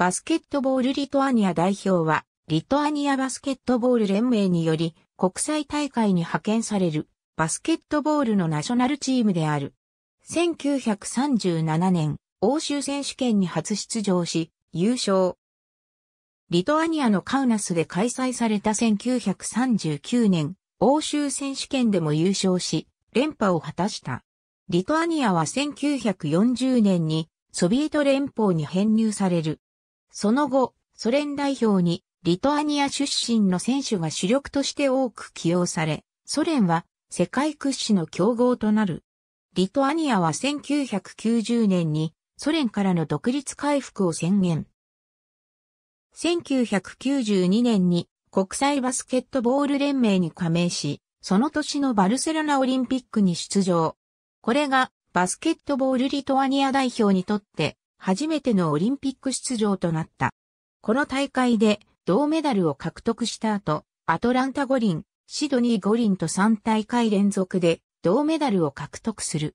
バスケットボールリトアニア代表は、リトアニアバスケットボール連盟により、国際大会に派遣される、バスケットボールのナショナルチームである。1937年、欧州選手権に初出場し、優勝。リトアニアのカウナスで開催された1939年、欧州選手権でも優勝し、連覇を果たした。リトアニアは1940年にソビエト連邦に編入される。その後、ソ連代表にリトアニア出身の選手が主力として多く起用され、ソ連は世界屈指の強豪となる。リトアニアは1990年にソ連からの独立回復を宣言。1992年に国際バスケットボール連盟に加盟し、その年のバルセロナオリンピックに出場。これがバスケットボールリトアニア代表にとって初めてのオリンピック出場となった。この大会で銅メダルを獲得した後、アトランタ五輪、シドニー五輪と3大会連続で銅メダルを獲得する。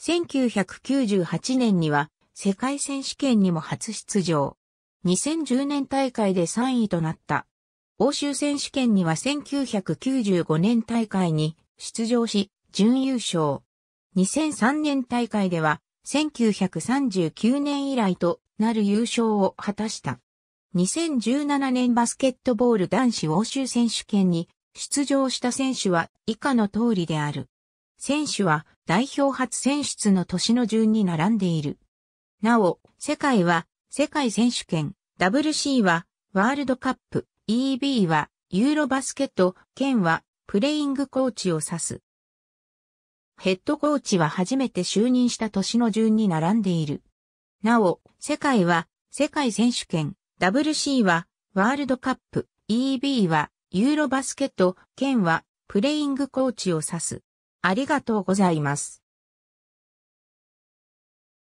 1998年には世界選手権にも初出場。2010年大会で3位となった。欧州選手権には1995年大会に出場し、準優勝。2003年大会では1939年以来となる優勝を果たした。2017年バスケットボール男子欧州選手権に出場した選手は以下の通りである。選手は代表初選出の年の順に並んでいる。なお、世界は世界選手権、WC はワールドカップ、EB はユーロバスケット、県はプレイングコーチを指す。ヘッドコーチは初めて就任した年の順に並んでいる。なお、世界は、世界選手権、WC は、ワールドカップ、EB は、ユーロバスケット、県は、プレイングコーチを指す。ありがとうございます。